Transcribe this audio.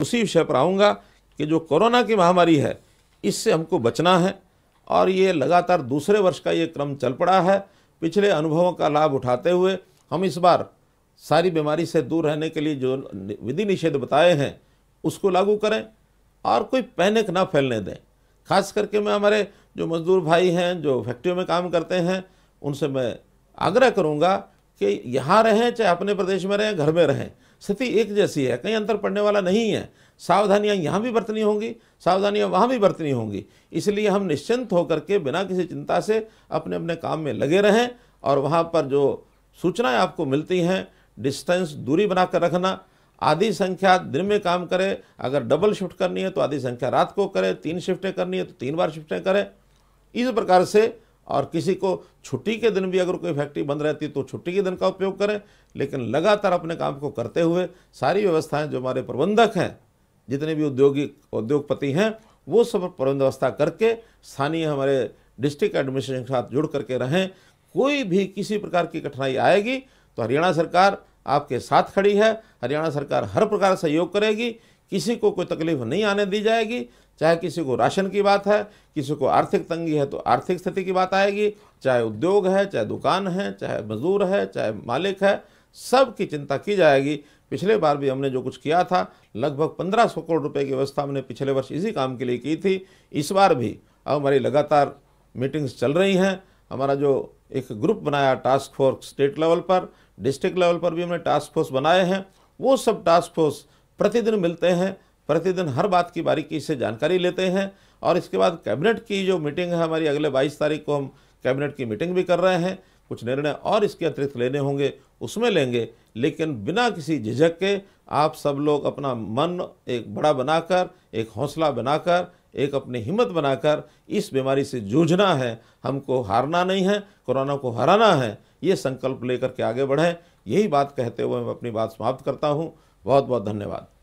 उसी विषय पर आऊँगा कि जो कोरोना की महामारी है इससे हमको बचना है और ये लगातार दूसरे वर्ष का ये क्रम चल पड़ा है पिछले अनुभवों का लाभ उठाते हुए हम इस बार सारी बीमारी से दूर रहने के लिए जो विधि निषेध बताए हैं उसको लागू करें और कोई पैनिक ना फैलने दें खास करके मैं हमारे जो मज़दूर भाई हैं जो फैक्ट्रियों में काम करते हैं उनसे मैं आग्रह करूँगा कि यहाँ रहें चाहे अपने प्रदेश में रहें घर में रहें स्थिति एक जैसी है कहीं अंतर पड़ने वाला नहीं है सावधानियां यहाँ भी बरतनी होंगी सावधानियां वहाँ भी बरतनी होंगी इसलिए हम निश्चिंत होकर के बिना किसी चिंता से अपने अपने काम में लगे रहें और वहाँ पर जो सूचनाएं आपको मिलती हैं डिस्टेंस दूरी बनाकर रखना आधी संख्या दिन में काम करें अगर डबल शिफ्ट करनी है तो आधी संख्या रात को करें तीन शिफ्टें करनी है तो तीन बार शिफ्टें करें इस प्रकार से और किसी को छुट्टी के दिन भी अगर कोई फैक्ट्री बंद रहती तो छुट्टी के दिन का उपयोग करें लेकिन लगातार अपने काम को करते हुए सारी व्यवस्थाएं जो हमारे प्रबंधक हैं जितने भी उद्योगिक उद्योगपति हैं वो सब प्रबंध व्यवस्था करके स्थानीय हमारे डिस्ट्रिक्ट एडमिनिस्ट्रेशन के साथ जुड़ करके रहें कोई भी किसी प्रकार की कठिनाई आएगी तो हरियाणा सरकार आपके साथ खड़ी है हरियाणा सरकार हर प्रकार सहयोग करेगी किसी को कोई तकलीफ नहीं आने दी जाएगी चाहे किसी को राशन की बात है किसी को आर्थिक तंगी है तो आर्थिक स्थिति की बात आएगी चाहे उद्योग है चाहे दुकान है चाहे मजदूर है चाहे मालिक है सब की चिंता की जाएगी पिछले बार भी हमने जो कुछ किया था लगभग पंद्रह सौ करोड़ रुपए की व्यवस्था हमने पिछले वर्ष इसी काम के लिए की थी इस बार भी अब हमारी लगातार मीटिंग्स चल रही हैं हमारा जो एक ग्रुप बनाया टास्क फोर्स स्टेट लेवल पर डिस्ट्रिक्ट लेवल पर भी हमने टास्क फोर्स बनाए हैं वो सब टास्क फोर्स प्रतिदिन मिलते हैं प्रतिदिन हर बात की बारीकी से जानकारी लेते हैं और इसके बाद कैबिनेट की जो मीटिंग है हमारी अगले 22 तारीख को हम कैबिनेट की मीटिंग भी कर रहे हैं कुछ निर्णय और इसके अतिरिक्त लेने होंगे उसमें लेंगे लेकिन बिना किसी झिझक के आप सब लोग अपना मन एक बड़ा बनाकर एक हौसला बनाकर एक अपनी हिम्मत बनाकर इस बीमारी से जूझना है हमको हारना नहीं है कोरोना को हराना है ये संकल्प लेकर के आगे बढ़ें यही बात कहते हुए मैं अपनी बात समाप्त करता हूँ बहुत बहुत धन्यवाद